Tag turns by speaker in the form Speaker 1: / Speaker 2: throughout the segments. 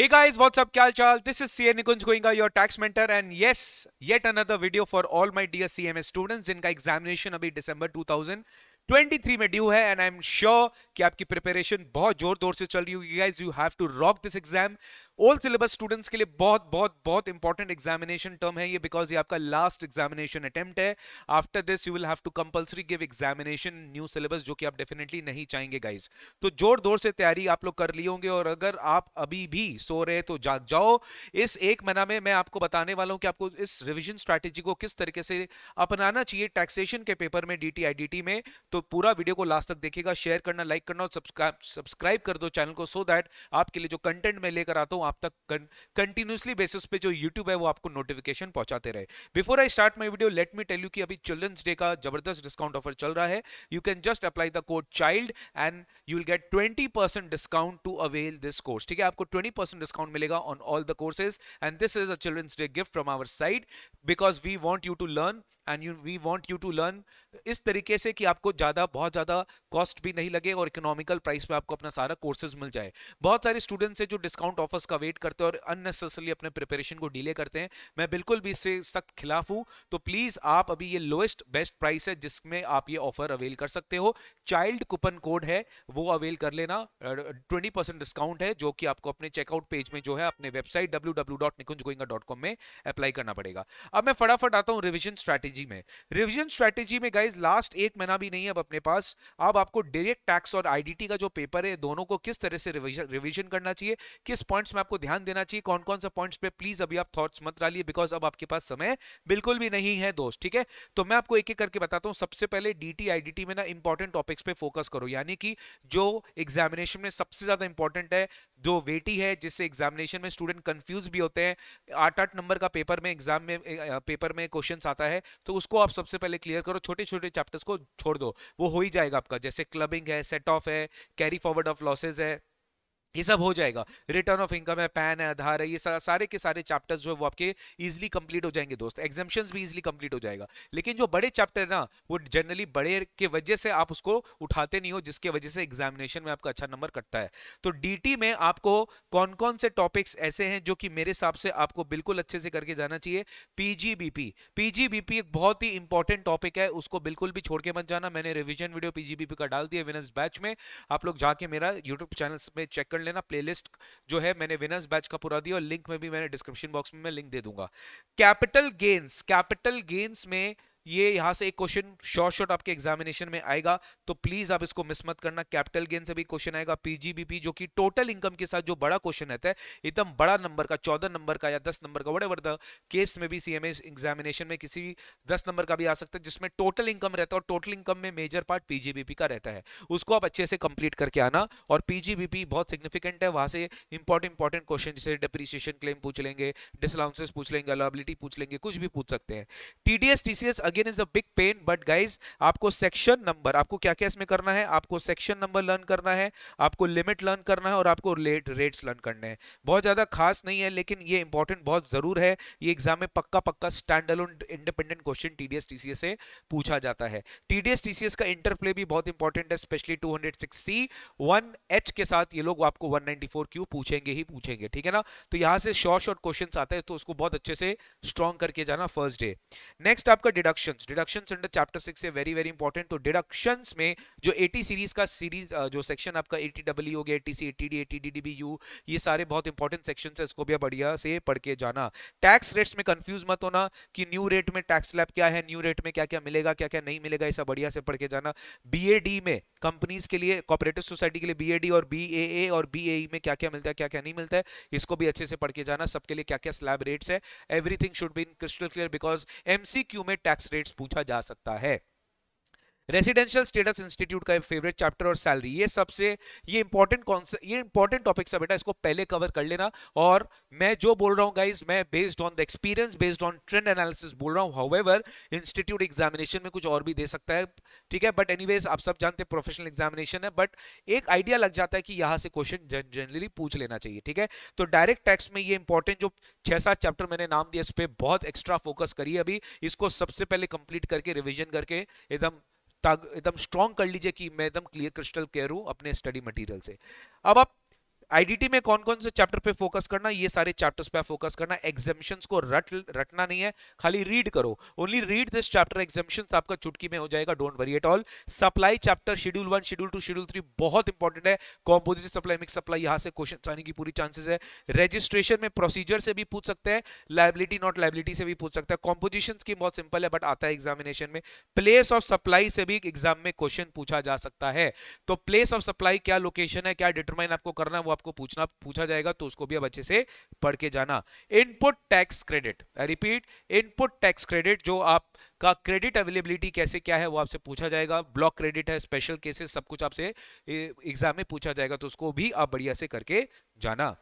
Speaker 1: Hey guys, what's up, Kyal Chal? This is CA Nikunj Goenga, your tax mentor. And yes, yet another video for all my dear CMS students. जिनका examination अभी December 2000 23 में due है and I am sure कि आपकी preparation बहुत जोर तोर से चल रही होगी guys you have to rock this exam all syllabus students के लिए बहुत बहुत बहुत इंपॉर्टेंट एग्जामिनेशन टर्म है ये बिकॉज ये आपका लास्ट एग्जामिनेशन अटेम्प्ट है after this you will have to compulsory give examination new syllabus जो कि आप डेफिनेटली नहीं चाहेंगे गाइज तो जोर दौर से तैयारी आप लोग कर लिए होंगे और अगर आप अभी भी सो रहे तो जाग जाओ इस एक महीना में मैं आपको बताने वाला हूँ कि आपको इस रिविजन स्ट्रैटेजी को किस तरीके से अपनाना चाहिए टैक्सेशन के पेपर में डी टी में तो पूरा वीडियो को लास्ट तक देखिएगा शेयर करना लाइक करना और सब्सक्राइब सब्सक्राइब कर दो चैनल को सो दैट आपके लिए जो कंटेंट मैं लेकर आता हूँ आप तक कंटिन्यूसली बेसिस पे जो यूट्यूब है वो आपको नोटिफिकेशन पहुंचाते रहे before I start my video let me tell you की अभी चिल्ड्रंस डे का जबरदस्त डिस्काउंट ऑफर चल रहा है you can just apply the code child and you'll get twenty discount to avail this course ठीक है आपको ट्वेंटी डिस्काउंट मिलेगा on all the courses and this is a children's day gift from our side because we want you to learn and we want you to learn इस तरीके से कि आपको ज़्यादा बहुत ज़्यादा कॉस्ट भी नहीं लगे और इकोनॉमिकल प्राइस में आपको अपना सारा कोर्सेज मिल जाए बहुत सारे स्टूडेंट्स हैं जो डिस्काउंट ऑफर्स का वेट करते हैं और अननेसेसरली अपने प्रिपरेशन को डिले करते हैं मैं बिल्कुल भी इससे सख्त खिलाफ हूँ तो प्लीज़ आप अभी ये लोएस्ट बेस्ट प्राइस है जिसमें आप ये ऑफर अवेल कर सकते हो चाइल्ड कूपन कोड है वो अवेल कर लेना ट्वेंटी डिस्काउंट है जो कि आपको अपने चेकआउट पेज में जो है अपने वेबसाइट डब्ल्यू में अप्लाई करना पड़ेगा अब मैं फटाफट आता हूँ रिविजन स्ट्रैटेजी में रिविजन स्ट्रैटेजी में गाइज लास्ट एक महीना भी नहीं है अब अपने पास अब आपको डायरेक्ट टैक्स और आईडीटी का जो पेपर है दोनों को किस तरह से रिविजन करना चाहिए किस पॉइंट्स में आपको ध्यान देना चाहिए कौन कौन सा पॉइंट्स पे प्लीज अभी आप थॉट्स मत डालिए बिकॉज अब आपके पास समय बिल्कुल भी नहीं है दोस्त ठीक है तो मैं आपको एक एक करके बताता हूँ सबसे पहले डी टी में ना इंपॉर्टेंट टॉपिक्स पे फोकस करो यानी कि जो एग्जामिनेशन में सबसे ज्यादा इंपॉर्टेंट है जो वेटी है जिससे एग्जामिनेशन में स्टूडेंट कंफ्यूज भी होते हैं आठ आठ नंबर का पेपर में एग्जाम में पेपर में क्वेश्चन आता है तो उसको आप सबसे पहले क्लियर करो छोटे छोटे चैप्टर्स को छोड़ दो वो हो ही जाएगा आपका जैसे क्लबिंग है सेट ऑफ है कैरी फॉरवर्ड ऑफ लॉसेज है ये सब हो जाएगा रिटर्न ऑफ इनकम है पैन है आधार है ये सारे के सारे चैप्टर्स जो है वो आपके इजीली कंप्लीट हो जाएंगे दोस्त एग्जामेशन भी इजीली कंप्लीट हो जाएगा लेकिन जो बड़े चैप्टर है ना वो जनरली बड़े के वजह से आप उसको उठाते नहीं हो जिसके वजह से एग्जामिनेशन में आपका अच्छा नंबर कटता है तो डी में आपको कौन कौन से टॉपिक्स ऐसे हैं जो कि मेरे हिसाब से आपको बिल्कुल अच्छे से करके जाना चाहिए पीजीबीपी पीजीबीपी एक बहुत ही इंपॉर्टेंट टॉपिक है उसको बिल्कुल भी छोड़ के मत जाना मैंने रिविजन वीडियो पीजीबीपी का डाल दिया विनस बैच में आप लोग जाके मेरा यूट्यूब चैनल में चेक कर कर लेना प्लेलिस्ट जो है मैंने विनर्स बैच का पूरा दिया और लिंक में भी मैंने डिस्क्रिप्शन बॉक्स में मैं लिंक दे दूंगा कैपिटल गेन्स कैपिटल गेन्स में ये यहां से एक क्वेश्चन शॉर्ट शॉर्ट आपके एग्जामिनेशन में आएगा तो प्लीज आप इसको मिस मत करना कैपिटल गेन से भी क्वेश्चन आएगा पीजीबीपी जो कि टोटल इनकम के साथ जो बड़ा क्वेश्चन रहता है एकदम बड़ा नंबर का चौदह नंबर का या दस नंबर का वट केस में भी सीएमएस एग्जामिनेशन में किसी भी दस नंबर का भी आ सकता है जिसमें टोटल इनकम रहता है और टोटल इनकम में मेजर पार्ट पीजीबीपी का रहता है उसको आप अच्छे से कंप्लीट करके आना और पीजीबीपी बहुत सिग्निफिकेंट है वहां से इंपॉर्टेंट इंपॉर्टेंट क्वेश्चन जैसे डिप्रिसिएशन क्लेम पूछ लेंगे डिसलाउंसेस पूछ लेंगे अलाबिलिटी पूछ लेंगे कुछ भी पूछ सकते हैं TDS TCS again is a big pain but guys आपको सेक्शन नंबर आपको क्या क्या इसमें करना है आपको सेक्शन नंबर लर्न करना है आपको लिमिट लर्न करना है और आपको रेट रेट्स लर्न करने हैं बहुत ज़्यादा खास नहीं है लेकिन ये इंपॉर्टेंट बहुत ज़रूर है ये एग्जाम में पक्का पक्का stand alone independent question T D से पूछा जाता है टी डी का इंटरप्ले भी बहुत इंपॉर्टेंट है स्पेशली टू हंड्रेड के साथ ये लोग आपको वन क्यू पूछेंगे ही पूछेंगे ठीक है ना तो यहाँ से शॉर्ट शॉर्ट क्वेश्चन आते हैं तो उसको बहुत अच्छे से स्ट्रॉन्ग करके जाना फर्स्ट डे नेक्स्ट आपका deduction deductions deductions under chapter six है वेरी वेरी इंपॉर्टेंट तो डिडक्शंस में जो एटी सीरीज का सीरीज जो सेक्शन आपका एटी डब्ल्यू हो गया eighty C eighty D eighty D D B U ये सारे बहुत इंपॉर्टेंट सेक्शन है इसको भी बढ़िया से पढ़ के जाना टैक्स रेट्स में कंफ्यूज मत होना कि न्यू रेट में टैक्स लैब क्या है न्यू रेट में क्या क्या मिलेगा क्या क्या नहीं मिलेगा ऐसा बढ़िया से पढ़ के जाना बी में कंपनीज के लिए कॉपरेटिव सोसाइटी के लिए बी और बी और बी e में क्या क्या मिलता है क्या क्या नहीं मिलता है इसको भी अच्छे से पढ़ के जाना सबके लिए क्या क्या स्लैब रेट्स है everything should be in crystal clear because MCQ में टैक्स रेट्स पूछा जा सकता है रेसिडेंशियल स्टेटस इंस्टीट्यूट का फेवरेट चैप्टर और सैलरी ये सबसे ये इंपॉर्टेंट कॉन्सेप्ट ये इंपॉर्टेंट टॉपिक सब बेटा इसको पहले कवर कर लेना और मैं जो बोल रहा हूँ गाइज मैं based on the experience based on trend analysis बोल रहा हूँ हाउएवर इंस्टीट्यूट एग्जामिनेशन में कुछ और भी दे सकता है ठीक है बट एनी आप सब जानते हैं प्रोफेशनल एग्जामिनेशन है बट एक आइडिया लग जाता है कि यहाँ से क्वेश्चन जनरली पूछ लेना चाहिए ठीक है तो डायरेक्ट टैक्स में ये इंपॉर्टेंट जो छह सात चैप्टर मैंने नाम दिया इस पर बहुत एक्स्ट्रा फोकस करिए अभी इसको सबसे पहले कंप्लीट करके रिविजन करके एकदम एकदम स्ट्रॉन्ग कर लीजिए कि मैं एकदम क्लियर क्रिस्टल कह रूँ अपने स्टडी मटेरियल से अब आप आईडीटी में कौन कौन से चैप्टर पे फोकस करना ये सारे चैप्टर्स पे फोकस करना एग्जामिशन को रट रटना नहीं है खाली रीड करो only read this chapter examination आपका चुटकी में हो जाएगा don't worry at all supply chapter schedule one schedule two schedule three बहुत इंपॉर्टेंट है कॉम्पोजिट सप्लाई मिक्स सप्लाई यहाँ से क्वेश्चन आने की पूरी चांसेस है रजिस्ट्रेशन में प्रोसीजर से भी पूछ सकते हैं लाइबिलिटी नॉट लाइबिलिटी से भी पूछ सकते हैं कॉम्पोजिशन की बहुत सिंपल है बट आता है एग्जामिनेशन में प्लेस ऑफ सप्लाई से भी एग्जाम में क्वेश्चन पूछा जा सकता है तो प्लेस ऑफ सप्लाई क्या लोकेशन है क्या डिटरमाइन आपको करना है वो आपको पूछना पूछा जाएगा तो उसको भी अब अच्छे से पढ़ के जाना input tax credit repeat input tax credit जो आप का क्रेडिट अवेलेबिलिटी कैसे क्या है वो आपसे पूछा जाएगा ब्लॉक क्रेडिट है स्पेशल केसेस सब कुछ आपसे एग्जाम में पूछा जाएगा तो उसको भी आप बढ़िया से करके जाना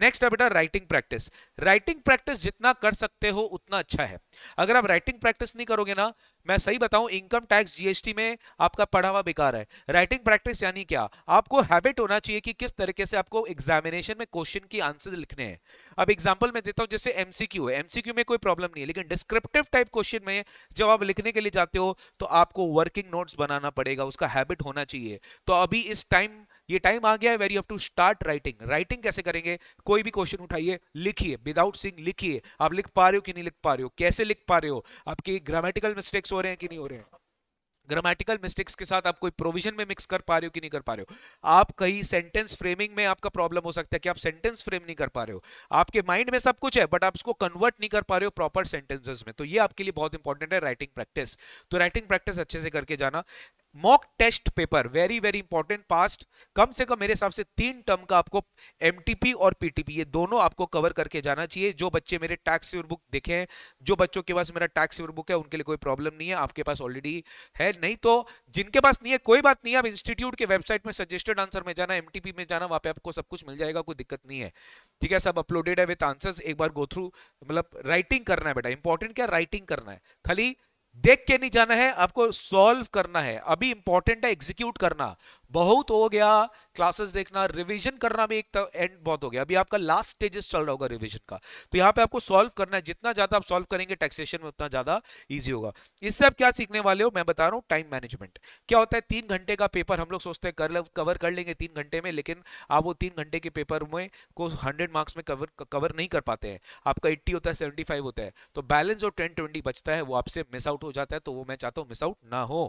Speaker 1: नेक्स्ट है बेटा राइटिंग प्रैक्टिस राइटिंग प्रैक्टिस जितना कर सकते हो उतना अच्छा है अगर आप राइटिंग प्रैक्टिस नहीं करोगे ना मैं सही बताऊं इनकम टैक्स जीएसटी में आपका पढ़ावा बेकार है राइटिंग प्रैक्टिस यानी क्या आपको हैबिट होना चाहिए कि किस तरीके से आपको एग्जामिनेशन में क्वेश्चन की आंसर लिखने हैं अब एग्जाम्पल मैं देता हूँ जैसे एमसीक्यू है एमसीक्यू में कोई प्रॉब्लम नहीं है लेकिन डिस्क्रिप्टिव टाइप क्वेश्चन में जो जब आप लिखने के लिए जाते हो तो आपको वर्किंग नोट्स बनाना पड़ेगा उसका हैबिट होना चाहिए तो अभी इस टाइम ये टाइम आ गया है where you have to start writing writing कैसे करेंगे कोई भी क्वेश्चन उठाइए लिखिए विदाउट सिंग लिखिए आप लिख पा रहे हो कि नहीं लिख पा रहे हो कैसे लिख पा रहे हो आपकी ग्रामेटिकल मिस्टेक्स हो रहे हैं कि नहीं हो रहे हैं ग्रामेटिकल मिस्टेक्स के साथ आप कोई प्रोविजन में मिक्स कर पा रहे हो कि नहीं कर पा रहे हो आप कहीं सेंटेंस फ्रेमिंग में आपका प्रॉब्लम हो सकता है कि आप सेंटेंस फ्रेम नहीं कर पा रहे हो आपके माइंड में सब कुछ है बट आप उसको कन्वर्ट नहीं कर पा रहे हो प्रॉपर सेंटेंसेस में तो ये आपके लिए बहुत इंपॉर्टेंट है राइटिंग प्रैक्टिस तो राइटिंग प्रैक्टिस अच्छे से करके जाना mock test paper very very important past कम से कम मेरे हिसाब से तीन टर्म का आपको एम और पीटीपी ये दोनों आपको कवर करके जाना चाहिए जो बच्चे मेरे टैक्स सीवर बुक देखे हैं जो बच्चों के पास मेरा टैक्स सीवर बुक है उनके लिए कोई प्रॉब्लम नहीं है आपके पास ऑलरेडी है नहीं तो जिनके पास नहीं है कोई बात नहीं है आप इंस्टीट्यूट के वेबसाइट में सजेस्टेड आंसर में जाना एम में जाना वहाँ पे आपको सब कुछ मिल जाएगा कोई दिक्कत नहीं है ठीक है सब अपलोडेड है विथ आंसर एक बार गो थ्रू मतलब राइटिंग करना है बेटा इंपॉर्टेंट क्या राइटिंग करना है खाली देख के नहीं जाना है आपको सॉल्व करना है अभी इंपॉर्टेंट है एग्जीक्यूट करना बहुत हो गया क्लासेस देखना रिवीजन करना भी एक एंड बहुत हो गया अभी आपका लास्ट स्टेजेस चल रहा होगा रिवीजन का तो यहाँ पे आपको सॉल्व करना है जितना ज्यादा आप सॉल्व करेंगे टैक्सेशन में उतना ज्यादा ईजी होगा इससे आप क्या सीखने वाले हो मैं बता रहा हूँ टाइम मैनेजमेंट क्या होता है तीन घंटे का पेपर हम लोग सोचते हैं कर कवर कर लेंगे तीन घंटे में लेकिन आप वो तीन घंटे के पेपर में को हंड्रेड मार्क्स में कवर कवर नहीं कर पाते हैं आपका एट्टी होता है सेवेंटी फाइव होता है तो बैलेंस जो टेन ट्वेंटी बचता है वो आपसे मिस आउट हो जाता है तो वो मैं चाहता हूँ मिस आउट ना हो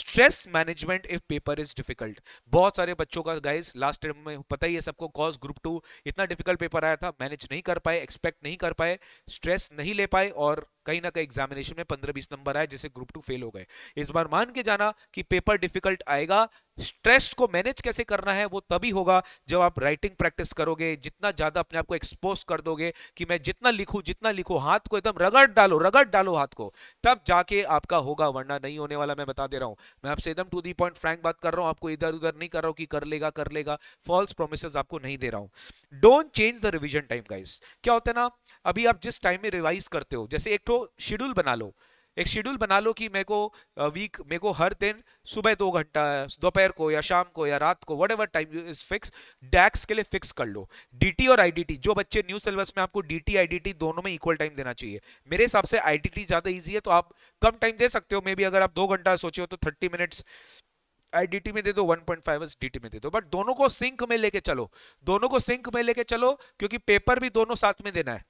Speaker 1: stress management if paper is difficult बहुत सारे बच्चों का गाइस लास्ट टाइम में पता ही है सबको कॉज ग्रुप टू इतना डिफिकल्ट पेपर आया था मैनेज नहीं कर पाए एक्सपेक्ट नहीं कर पाए स्ट्रेस नहीं ले पाए और कहीं ना कहीं एग्जामिनेशन में पंद्रह बीस नंबर आए जैसे ग्रुप टू फेल हो गए इस बार मान के जाना कि पेपर डिफिकल्ट आएगा स्ट्रेस को मैनेज कैसे करना है वो तभी होगा जब आप राइटिंग प्रैक्टिस करोगे जितना ज़्यादा अपने आप को एक्सपोज कर दोगे कि मैं जितना लिखूँ जितना लिखूँ हाथ को एकदम रगड़ डालो रगड़ डालो हाथ को तब जाके आपका होगा वरना नहीं होने वाला मैं बता दे रहा हूं मैं आपसे एकदम टू दी पॉइंट फ्रैंक बात कर रहा हूं आपको इधर उधर नहीं कर रहा हूँ कि कर लेगा कर लेगा फॉल्स प्रोमिस आपको नहीं दे रहा हूँ don't change the revision time guys क्या होता है ना अभी आप जिस टाइम में रिवाइज करते हो जैसे एक तो शेड्यूल बना लो एक शेड्यूल बना लो कि मेरे को वीक मेरे को हर दिन सुबह दो घंटा दोपहर को या शाम को या रात को whatever time is fix डैक्स के लिए फिक्स कर लो डीटी और आईडीटी जो बच्चे न्यू सिलेबस में आपको डीटी आईडीटी दोनों में इक्वल टाइम देना चाहिए मेरे हिसाब से आईडीटी ज़्यादा ईजी है तो आप कम टाइम दे सकते हो मे बी अगर आप दो घंटा सोचे हो तो थर्टी मिनट्स आईडीटी में दे दो 1.5 पॉइंट फाइव डीटी में दे दो बट दोनों को सिंक में लेके चलो दोनों को सिंक में लेके चलो क्योंकि पेपर भी दोनों साथ में देना है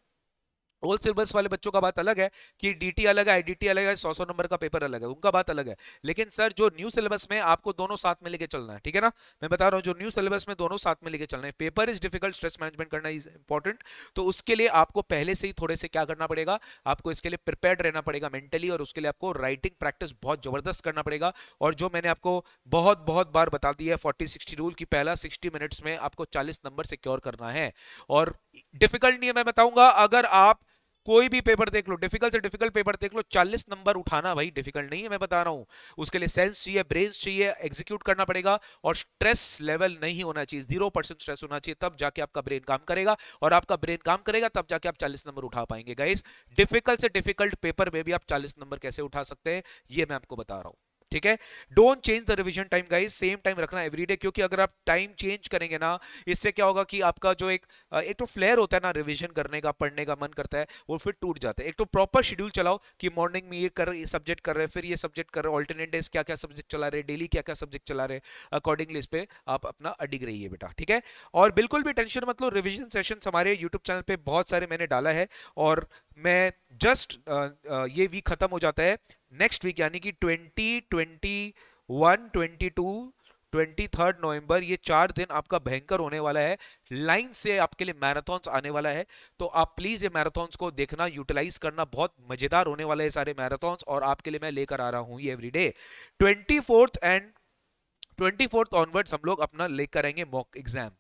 Speaker 1: ओल्ड सिलेबस वाले बच्चों का बात अलग है कि डीटी अलग है आईडीटी अलग है सौ सौ नंबर का पेपर अलग है उनका बात अलग है लेकिन सर जो न्यू सिलेबस में आपको दोनों साथ में लेके चलना है ठीक है ना मैं बता रहा हूँ जो न्यू सिलेबस में दोनों साथ में लेके चलना है paper is difficult stress management करना इज इंपॉर्टेंट तो उसके लिए आपको पहले से ही थोड़े से क्या करना पड़ेगा आपको इसके लिए प्रिपेयर रहना पड़ेगा मेंटली और उसके लिए आपको राइटिंग प्रैक्टिस बहुत जबरदस्त करना पड़ेगा और जो मैंने आपको बहुत बहुत बार बता दी है फोर्टी सिक्सटी रूल की पहला सिक्सटी मिनट्स में आपको चालीस नंबर सिक्योर करना है और डिफिकल्ट नहीं है मैं बताऊंगा अगर आप कोई भी पेपर देख लो डिफिकल्ट से डिफिकल्ट पेपर देख लो 40 नंबर उठाना भाई डिफिकल्ट नहीं है मैं बता रहा हूँ उसके लिए सेंस चाहिए ब्रेन चाहिए एग्जीक्यूट करना पड़ेगा और स्ट्रेस लेवल नहीं होना चाहिए जीरो परसेंट स्ट्रेस होना चाहिए तब जाके आपका ब्रेन काम करेगा और आपका ब्रेन काम करेगा तब जाके आप चालीस नंबर उठा पाएंगे गाइस डिफिकल्ट से डिफिकल्ट पेपर में भी आप चालीस नंबर कैसे उठा सकते हैं ये मैं आपको बता रहा हूँ ठीक है don't change the revision time guys same time रखना एवरीडे क्योंकि अगर आप टाइम चेंज करेंगे ना इससे क्या होगा कि आपका जो एक एक तो फ्लेयर होता है ना रिविजन करने का पढ़ने का मन करता है वो फिर टूट जाता है एक तो प्रॉपर शेड्यूल चलाओ कि मॉर्निंग में ये कर सब्जेक्ट कर रहे हैं फिर ये सब्जेक्ट कर रहे हैं ऑल्टरनेट डेज क्या क्या सब्जेक्ट चला रहे डेली क्या क्या सब्जेक्ट चला रहे अकॉर्डिंगली इस पर आप अपना अडिग रहिए बेटा ठीक है और बिल्कुल भी टेंशन मतलब रिविजन सेशन हमारे यूट्यूब चैनल पर बहुत सारे मैंने डाला है और मैं जस्ट uh, uh, ये वीक ख़त्म हो जाता है नेक्स्ट वीक यानी कि twenty twenty one twenty two twenty third November ये चार दिन आपका भयंकर होने वाला है लाइन से आपके लिए मैराथन्स आने वाला है तो आप प्लीज़ ये मैराथन्स को देखना यूटिलाइज करना बहुत मज़ेदार होने वाला है सारे मैराथन्स और आपके लिए मैं लेकर आ रहा हूँ ये every day twenty fourth and twenty fourth onwards हम लोग अपना लेकर आएंगे मॉक एग्जाम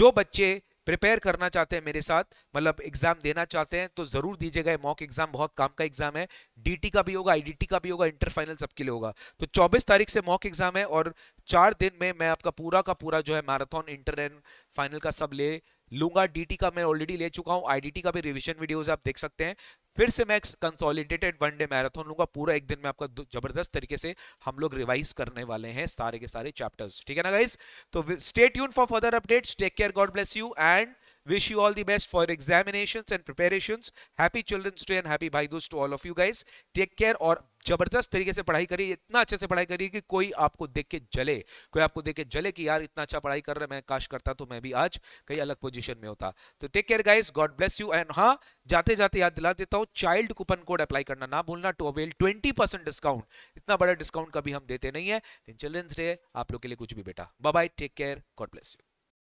Speaker 1: जो बच्चे प्रिपेयर करना चाहते हैं मेरे साथ मतलब एग्जाम देना चाहते हैं तो जरूर दीजिएगा मॉक एग्जाम बहुत काम का एग्जाम है डीटी का भी होगा आईडीटी का भी होगा इंटर फाइनल सबके लिए होगा तो 24 तारीख से मॉक एग्जाम है और चार दिन में मैं आपका पूरा का पूरा जो है मैराथन इंटर एंड फाइनल का सब ले लूंगा डीटी का मैं ऑलरेडी ले चुका हूँ आईडीटी का भी रिविजन वीडियोज आप देख सकते हैं फिर से मैं कंसोलिडेटेड वनडे मैराथन लूंगा पूरा एक दिन में आपका जबरदस्त तरीके से हम लोग रिवाइज करने वाले हैं सारे के सारे चैप्टर्स ठीक है ना गाइज तो stay tune for further updates take care God bless you and wish you all the best for examinations and preparations happy children's day and happy bhaidus to all of you guys take care or जबरदस्त तरीके से पढ़ाई करिए इतना अच्छे से पढ़ाई करिए कि कोई आपको देख के जले कोई आपको देख के जले कि यार इतना अच्छा पढ़ाई कर रहा है मैं काश करता तो मैं भी आज कहीं अलग पोजीशन में होता तो take care guys God bless you and हाँ जाते जाते याद दिला देता हूँ चाइल्ड कूपन कोड अप्लाई करना ना भूलना टू अवेल ट्वेंटी डिस्काउंट इतना बड़ा डिस्काउंट कभी हम देते नहीं है चिल्ड्रंस डे आप लोग के लिए कुछ भी बेटा bye take care God bless you